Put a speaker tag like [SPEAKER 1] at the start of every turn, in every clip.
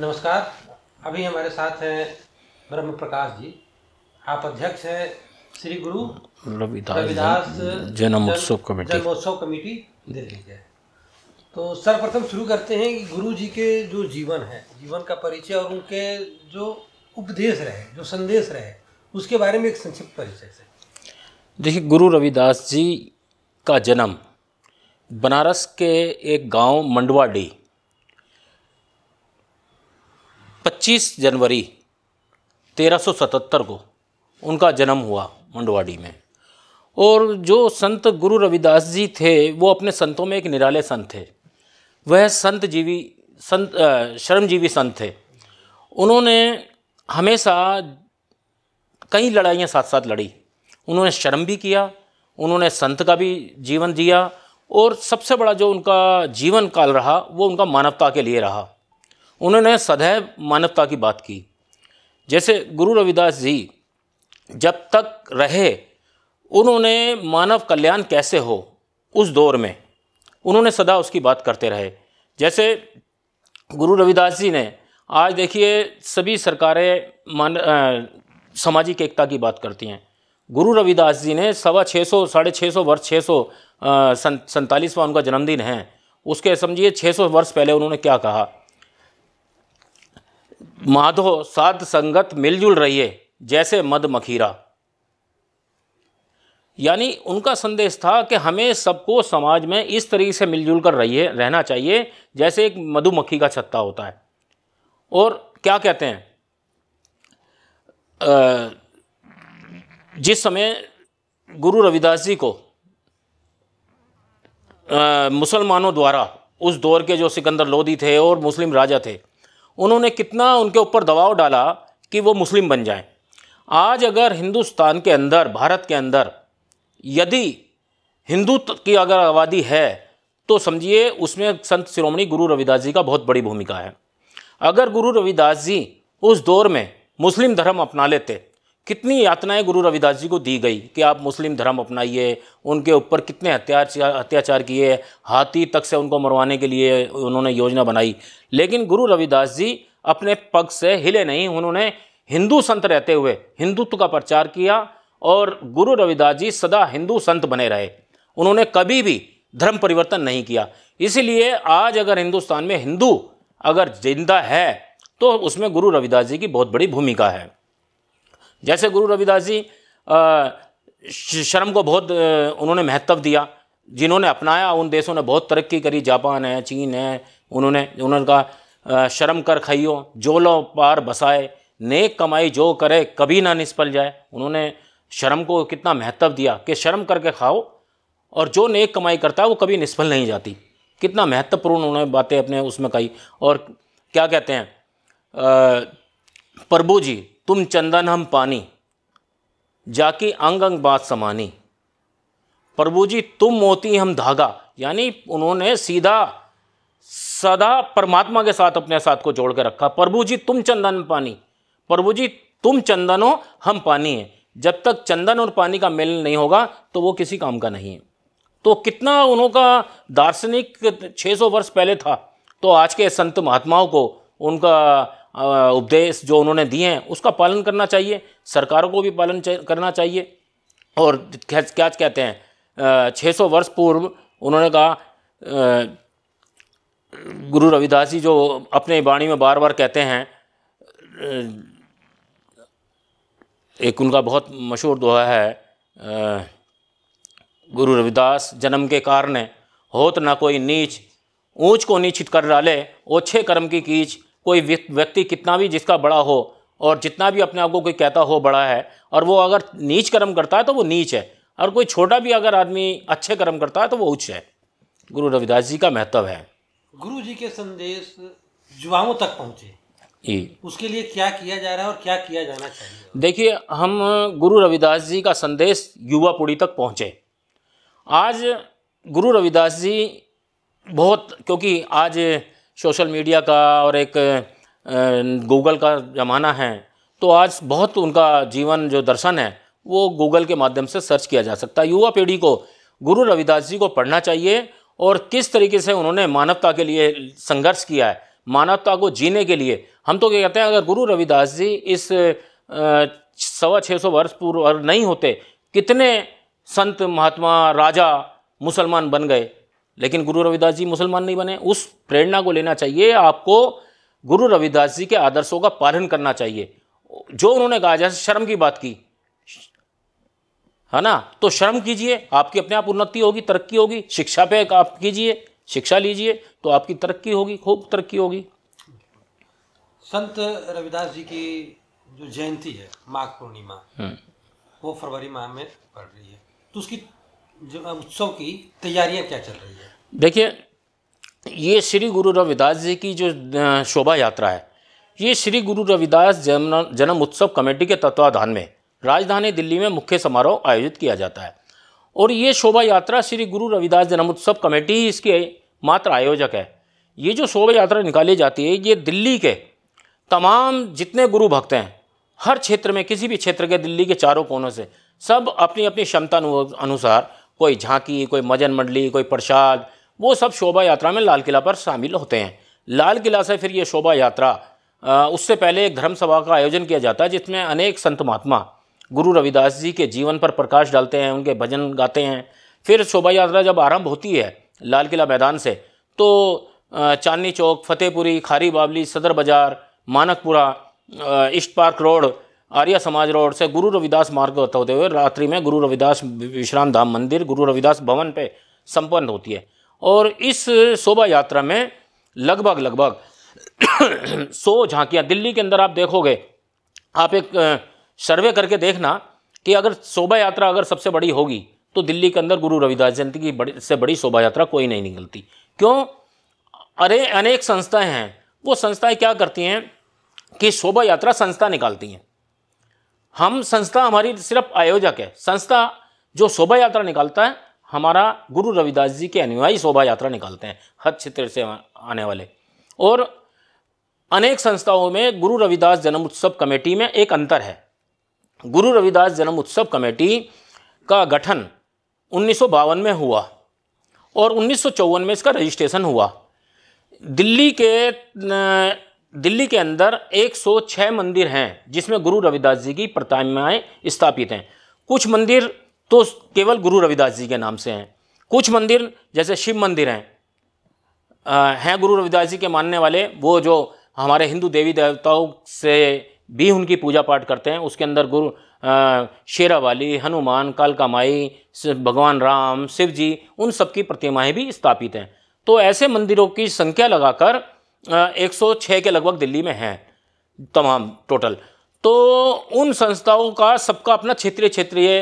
[SPEAKER 1] नमस्कार अभी हमारे साथ हैं ब्रह्म प्रकाश जी आप अध्यक्ष हैं श्री गुरु
[SPEAKER 2] रविदास रविदास जन्मोत्सव कमेटी
[SPEAKER 1] जन्मोत्सव कमेटी दिल्ली के तो सर्वप्रथम शुरू करते हैं कि गुरु जी के जो जीवन है जीवन का परिचय और उनके जो उपदेश रहे जो संदेश रहे उसके बारे में एक संक्षिप्त परिचय
[SPEAKER 2] से देखिए गुरु रविदास जी का जन्म बनारस के एक गांव मंडवाडी 25 जनवरी 1377 को उनका जन्म हुआ मंडवाड़ी में और जो संत गुरु रविदास जी थे वो अपने संतों में एक निराले संत थे वह संत जीवी संत शर्मजीवी संत थे उन्होंने हमेशा कई लड़ाइयाँ साथ साथ लड़ी उन्होंने शर्म भी किया उन्होंने संत का भी जीवन दिया और सबसे बड़ा जो उनका जीवन काल रहा वो उनका मानवता के लिए रहा उन्होंने सदैव मानवता की बात की जैसे गुरु रविदास जी जब तक रहे उन्होंने मानव कल्याण कैसे हो उस दौर में उन्होंने सदा उसकी बात करते रहे जैसे गुरु रविदास जी ने आज देखिए सभी सरकारें मान सामाजिक एकता की बात करती हैं गुरु रविदास जी ने सवा छः सौ साढ़े छः सौ वर्ष छः सौ सं, उनका जन्मदिन है उसके समझिए छः सौ वर्ष पहले उन्होंने क्या कहा माधो साध संगत मिलजुल रही है जैसे मद मखीरा यानी उनका संदेश था कि हमें सबको समाज में इस तरीके से मिलजुल कर रहिए रहना चाहिए जैसे एक मधुमक्खी का छत्ता होता है और क्या कहते हैं जिस समय गुरु रविदास जी को मुसलमानों द्वारा उस दौर के जो सिकंदर लोधी थे और मुस्लिम राजा थे उन्होंने कितना उनके ऊपर दबाव डाला कि वो मुस्लिम बन जाएं आज अगर हिंदुस्तान के अंदर भारत के अंदर यदि हिंदू की अगर आबादी है तो समझिए उसमें संत शिरोमणि गुरु रविदास जी का बहुत बड़ी भूमिका है अगर गुरु रविदास जी उस दौर में मुस्लिम धर्म अपना लेते कितनी यातनाएं गुरु रविदास जी को दी गई कि आप मुस्लिम धर्म अपनाइए उनके ऊपर कितने अत्याचार अत्याचार किए हाथी तक से उनको मरवाने के लिए उन्होंने योजना बनाई लेकिन गुरु रविदास जी अपने पग से हिले नहीं उन्होंने हिंदू संत रहते हुए हिंदुत्व का प्रचार किया और गुरु रविदास जी सदा हिंदू संत बने रहे उन्होंने कभी भी धर्म परिवर्तन नहीं किया इसीलिए आज अगर हिंदुस्तान में हिंदू अगर जिंदा है तो उसमें गुरु रविदास जी की बहुत बड़ी भूमिका है जैसे गुरु रविदास जी शर्म को बहुत उन्होंने महत्व दिया जिन्होंने अपनाया उन देशों ने बहुत तरक्की करी जापान है चीन है उन्होंने उन्होंने कहा शर्म कर खाइयो जो लो पार बसाए नेक कमाई जो करे कभी ना निष्फल जाए उन्होंने शर्म को कितना महत्व दिया कि शर्म करके खाओ और जो नेक कमाई करता है वो कभी निष्फल नहीं जाती कितना महत्वपूर्ण उन्होंने बातें अपने उसमें कही और क्या कहते हैं प्रभु जी तुम चंदन हम पानी जाके अंग अंग बात समानी प्रभु जी तुम मोती हम धागा यानी उन्होंने सीधा सदा परमात्मा के साथ अपने साथ को जोड़ कर रखा प्रभु जी तुम चंदन पानी प्रभु जी तुम चंदन हो हम पानी हैं जब तक चंदन और पानी का मेल नहीं होगा तो वो किसी काम का नहीं है तो कितना उनका दार्शनिक 600 वर्ष पहले था तो आज के संत महात्माओं को उनका उपदेश जो उन्होंने दिए हैं उसका पालन करना चाहिए सरकारों को भी पालन करना चाहिए और क्या क्या कहते हैं छः सौ वर्ष पूर्व उन्होंने कहा गुरु रविदास जी जो अपने वाणी में बार बार कहते हैं एक उनका बहुत मशहूर दोहा है गुरु रविदास जन्म के कारण होत ना कोई नीच ऊंच को नीचित कर डाले ओछे कर्म की कीच कोई व्यक्ति कितना भी जिसका बड़ा हो और जितना भी अपने आप को कोई कहता हो बड़ा है और वो अगर नीच कर्म करता है तो वो नीच है और कोई छोटा भी अगर आदमी अच्छे कर्म करता है तो वो उच्च है गुरु रविदास जी का महत्व है
[SPEAKER 1] गुरु जी के संदेश युवाओं तक पहुँचे उसके लिए क्या किया जा रहा है और क्या किया जाना चाहिए
[SPEAKER 2] देखिए हम गुरु रविदास जी का संदेश युवा पीढ़ी तक पहुँचे आज गुरु रविदास जी बहुत क्योंकि आज सोशल मीडिया का और एक गूगल का ज़माना है तो आज बहुत उनका जीवन जो दर्शन है वो गूगल के माध्यम से सर्च किया जा सकता है युवा पीढ़ी को गुरु रविदास जी को पढ़ना चाहिए और किस तरीके से उन्होंने मानवता के लिए संघर्ष किया है मानवता को जीने के लिए हम तो क्या कहते हैं अगर गुरु रविदास जी इस सवा छः सौ वर्ष पूर्व नहीं होते कितने संत महात्मा राजा मुसलमान बन गए लेकिन गुरु रविदास जी मुसलमान नहीं बने उस प्रेरणा को लेना चाहिए आपको गुरु रविदास जी के आदर्शों का पालन करना चाहिए जो उन्होंने कहा जैसे शर्म की बात की है ना तो शर्म कीजिए आपकी अपने आप उन्नति होगी तरक्की होगी शिक्षा पे आप कीजिए शिक्षा लीजिए तो आपकी तरक्की होगी खूब तरक्की होगी
[SPEAKER 1] संत रविदास जी की जो जयंती है माघ पूर्णिमा हम्म। वो फरवरी माह में पड़ रही है तो उसकी जो उत्सव की तैयारियां क्या चल रही है
[SPEAKER 2] देखिए ये श्री गुरु रविदास जी की जो शोभा यात्रा है ये श्री गुरु रविदास जन्म जन्म उत्सव कमेटी के तत्वाधान में राजधानी दिल्ली में मुख्य समारोह आयोजित किया जाता है और ये शोभा यात्रा श्री गुरु रविदास जन्मोत्सव कमेटी ही इसके मात्र आयोजक है ये जो शोभा यात्रा निकाली जाती है ये दिल्ली के तमाम जितने गुरु भक्त हैं हर क्षेत्र में किसी भी क्षेत्र के दिल्ली के चारों कोनों से सब अपनी अपनी क्षमता अनुसार कोई झांकी कोई मजन मंडली कोई प्रसाद वो सब शोभा यात्रा में लाल किला पर शामिल होते हैं लाल किला से फिर ये शोभा यात्रा उससे पहले एक धर्म सभा का आयोजन किया जाता है जिसमें अनेक संत महात्मा गुरु रविदास जी के जीवन पर प्रकाश डालते हैं उनके भजन गाते हैं फिर शोभा यात्रा जब आरंभ होती है लाल किला मैदान से तो चांदनी चौक फतेहपुरी खारी Baoli Sadar Bazaar Manakpura east park road Arya Samaj road से गुरु रविदास मार्ग होते हुए रात्रि में गुरु रविदास विश्राम धाम मंदिर गुरु रविदास भवन पे संपन्न होती है और इस शोभा यात्रा में लगभग लगभग सौ झांकियाँ दिल्ली के अंदर आप देखोगे आप एक सर्वे करके देखना कि अगर शोभा यात्रा अगर सबसे बड़ी होगी तो दिल्ली के अंदर गुरु रविदास जयंती की बड़ी से बड़ी शोभा यात्रा कोई नहीं निकलती क्यों अरे अनेक संस्थाएं हैं वो संस्थाएं क्या करती हैं कि शोभा यात्रा संस्था निकालती हैं हम संस्था हमारी सिर्फ आयोजक है संस्था जो शोभा यात्रा निकालता है हमारा गुरु रविदास जी के अनुयायी शोभा यात्रा निकालते हैं हर क्षेत्र से आने वाले और अनेक संस्थाओं में गुरु रविदास जन्म उत्सव कमेटी में एक अंतर है गुरु रविदास जन्म उत्सव कमेटी का गठन उन्नीस में हुआ और उन्नीस में इसका रजिस्ट्रेशन हुआ दिल्ली के दिल्ली के अंदर 106 मंदिर हैं जिसमें गुरु रविदास जी की प्रतिमाएँ स्थापित हैं कुछ मंदिर तो केवल गुरु रविदास जी के नाम से हैं कुछ मंदिर जैसे शिव मंदिर हैं हैं गुरु रविदास जी के मानने वाले वो जो हमारे हिंदू देवी देवताओं से भी उनकी पूजा पाठ करते हैं उसके अंदर गुरु शेरावाली हनुमान कालका माई भगवान राम शिव जी उन सबकी प्रतिमाएँ भी स्थापित हैं तो ऐसे मंदिरों की संख्या लगाकर 106 के लगभग दिल्ली में हैं तमाम टोटल तो उन संस्थाओं का सबका अपना क्षेत्रीय क्षेत्रीय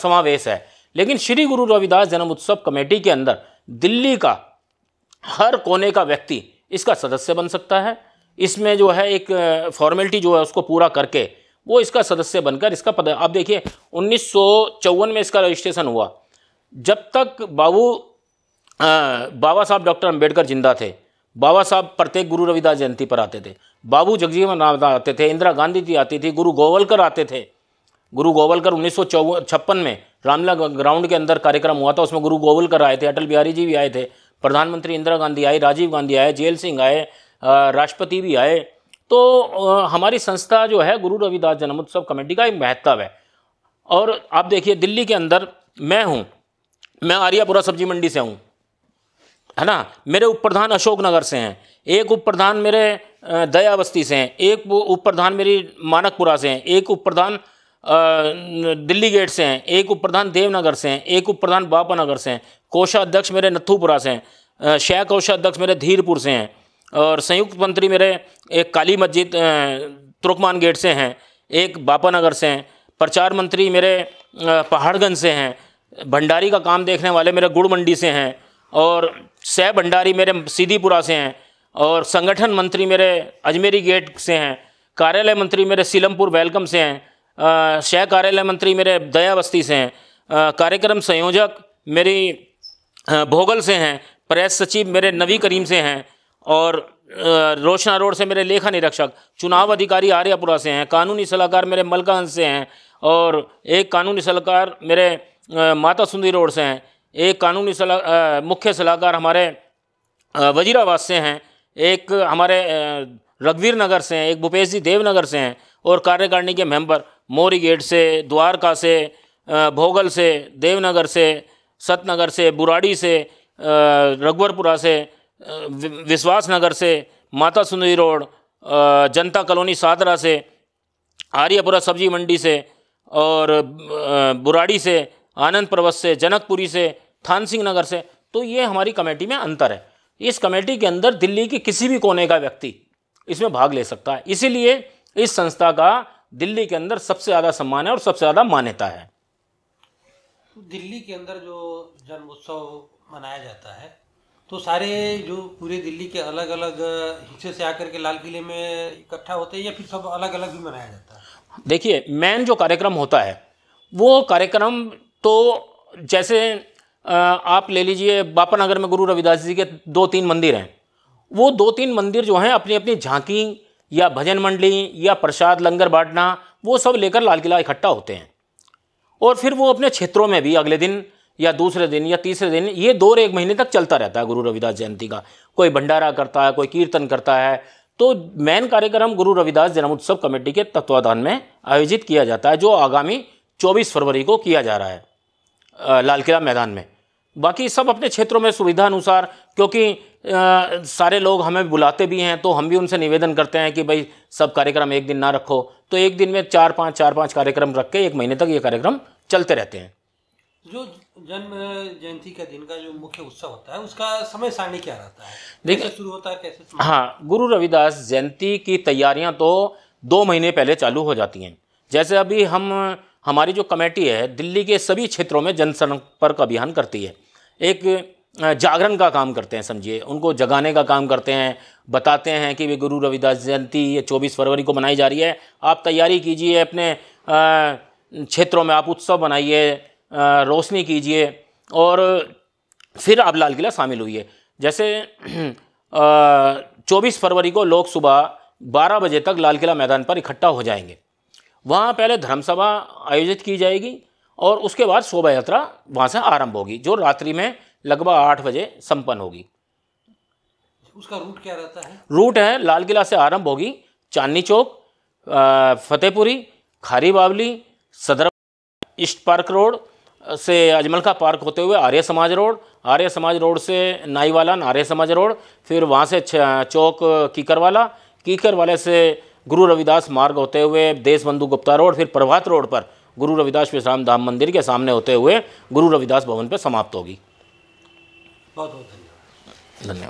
[SPEAKER 2] समावेश है लेकिन श्री गुरु रविदास जन्म उत्सव कमेटी के अंदर दिल्ली का हर कोने का व्यक्ति इसका सदस्य बन सकता है इसमें जो है एक फॉर्मेलिटी जो है उसको पूरा करके वो इसका सदस्य बनकर इसका पद आप देखिए उन्नीस में इसका रजिस्ट्रेशन हुआ जब तक बाबू बाबा साहब डॉक्टर अंबेडकर जिंदा थे बाबा साहब प्रत्येक गुरु रविदास जयंती पर आते थे बाबू जगजीवन आते थे इंदिरा गांधी जी आती थी गुरु गोवलकर आते थे गुरु गोवलकर उन्नीस सौ में रामला ग्राउंड के अंदर कार्यक्रम हुआ था उसमें गुरु गोवलकर आए थे अटल बिहारी जी भी आए थे प्रधानमंत्री इंदिरा गांधी आए राजीव गांधी आए जेल सिंह आए राष्ट्रपति भी आए तो हमारी संस्था जो है गुरु रविदास जन्मोत्सव कमेटी का एक महत्व है और आप देखिए दिल्ली के अंदर मैं हूँ मैं आर्यापुरा सब्जी मंडी से हूँ है ना मेरे उप प्रधान अशोकनगर से हैं एक उप प्रधान मेरे दया बस्ती से हैं एक उप प्रधान मेरी मानकपुरा से हैं एक उप प्रधान दिल्ली गेट से हैं एक उप प्रधान देवनगर से हैं एक उप प्रधान बापा नगर से हैं कोषाध्यक्ष मेरे नथुपुरा से हैं शह कोषाध्यक्ष मेरे धीरपुर से हैं और संयुक्त मंत्री मेरे एक काली मस्जिद तुर्कमान गेट से हैं एक बापा नगर से हैं प्रचार मंत्री मेरे पहाड़गंज से हैं भंडारी का काम देखने वाले मेरे गुड़ मंडी से हैं और सह भंडारी मेरे सीधीपुरा से हैं और संगठन मंत्री मेरे अजमेरी गेट से हैं कार्यालय मंत्री मेरे सीलमपुर वेलकम से हैं शह कार्यालय मंत्री मेरे दया बस्ती से हैं कार्यक्रम संयोजक मेरी भोगल से हैं प्रेस सचिव मेरे नवी करीम से हैं और रोशना रोड से मेरे लेखा निरीक्षक चुनाव अधिकारी आर्यापुरा से हैं कानूनी सलाहकार मेरे मलकांज से हैं और एक कानूनी सलाहकार मेरे माता सुंदरी रोड से हैं एक कानूनी सलाह मुख्य सलाहकार हमारे वजीराबाद से हैं एक हमारे रघुवीर नगर से हैं एक भूपेश जी देवनगर से हैं और कार्यकारिणी के मेंबर मोरी गेट से द्वारका से भोगल से देवनगर से सतनगर से बुराड़ी से रघुवरपुरा से विश्वास नगर से माता सुंदरी रोड जनता कॉलोनी सादरा से आर्यपुरा सब्जी मंडी से और बुराड़ी से आनंद पर्वत से जनकपुरी से थान सिंह नगर से तो ये हमारी कमेटी में अंतर है इस कमेटी के अंदर दिल्ली के किसी भी कोने का व्यक्ति इसमें भाग ले सकता है इसीलिए इस संस्था का दिल्ली के अंदर सबसे ज़्यादा सम्मान है और सबसे ज़्यादा मान्यता है
[SPEAKER 1] तो दिल्ली के अंदर जो जन्मोत्सव मनाया जाता है तो सारे जो पूरे दिल्ली के अलग अलग हिस्से से आकर के लाल किले में इकट्ठा होते हैं या फिर सब अलग अलग भी मनाया जाता
[SPEAKER 2] है देखिए मेन जो कार्यक्रम होता है वो कार्यक्रम तो जैसे आप ले लीजिए बापा नगर में गुरु रविदास जी के दो तीन मंदिर हैं वो दो तीन मंदिर जो हैं अपनी अपनी झांकी या भजन मंडली या प्रसाद लंगर बांटना वो सब लेकर लाल किला इकट्ठा होते हैं और फिर वो अपने क्षेत्रों में भी अगले दिन या दूसरे दिन या तीसरे दिन ये दो एक महीने तक चलता रहता है गुरु रविदास जयंती का कोई भंडारा करता है कोई कीर्तन करता है तो मेन कार्यक्रम गुरु रविदास जन्मोत्सव कमेटी के तत्वाधान में आयोजित किया जाता है जो आगामी 24 फरवरी को किया जा रहा है लाल किला मैदान में बाकी सब अपने क्षेत्रों में सुविधा अनुसार क्योंकि आ, सारे लोग हमें बुलाते भी हैं तो हम भी उनसे निवेदन करते हैं कि भाई सब कार्यक्रम एक दिन ना रखो तो एक दिन में चार पाँच चार पाँच कार्यक्रम रख के एक महीने तक ये कार्यक्रम चलते रहते हैं
[SPEAKER 1] जो जन्म जयंती का दिन का जो मुख्य उत्सव होता है उसका समय सारणी क्या रहता है देखिए शुरू होता है कैसे हाँ
[SPEAKER 2] गुरु रविदास जयंती की तैयारियाँ तो दो महीने पहले चालू हो जाती हैं जैसे अभी हम हमारी जो कमेटी है दिल्ली के सभी क्षेत्रों में जनसंपर्क अभियान करती है एक जागरण का काम करते हैं समझिए उनको जगाने का काम करते हैं बताते हैं कि वे गुरु रविदास जयंती ये चौबीस फरवरी को मनाई जा रही है आप तैयारी कीजिए अपने क्षेत्रों में आप उत्सव बनाइए रोशनी कीजिए और फिर आप लाल किला शामिल हुई है जैसे चौबीस फरवरी को लोग सुबह बारह बजे तक लाल किला मैदान पर इकट्ठा हो जाएंगे वहाँ पहले धर्मसभा आयोजित की जाएगी और उसके बाद शोभा यात्रा वहाँ से आरंभ होगी जो रात्रि में लगभग आठ बजे संपन्न होगी
[SPEAKER 1] उसका रूट क्या रहता है
[SPEAKER 2] रूट है लाल किला से आरंभ होगी चांदनी चौक फतेहपुरी खारी बावली सदर ईस्ट पार्क रोड से अजमल का पार्क होते हुए आर्य समाज रोड आर्य समाज रोड से नाईवाला आर्य समाज रोड फिर वहाँ से चौक कीकर वाले से गुरु रविदास मार्ग होते हुए देशबंधु गुप्ता रोड फिर प्रभात रोड पर गुरु रविदास विश्राम धाम मंदिर के सामने होते हुए गुरु रविदास भवन पर समाप्त होगी
[SPEAKER 1] बहुत बहुत धन्यवाद
[SPEAKER 2] धन्यवाद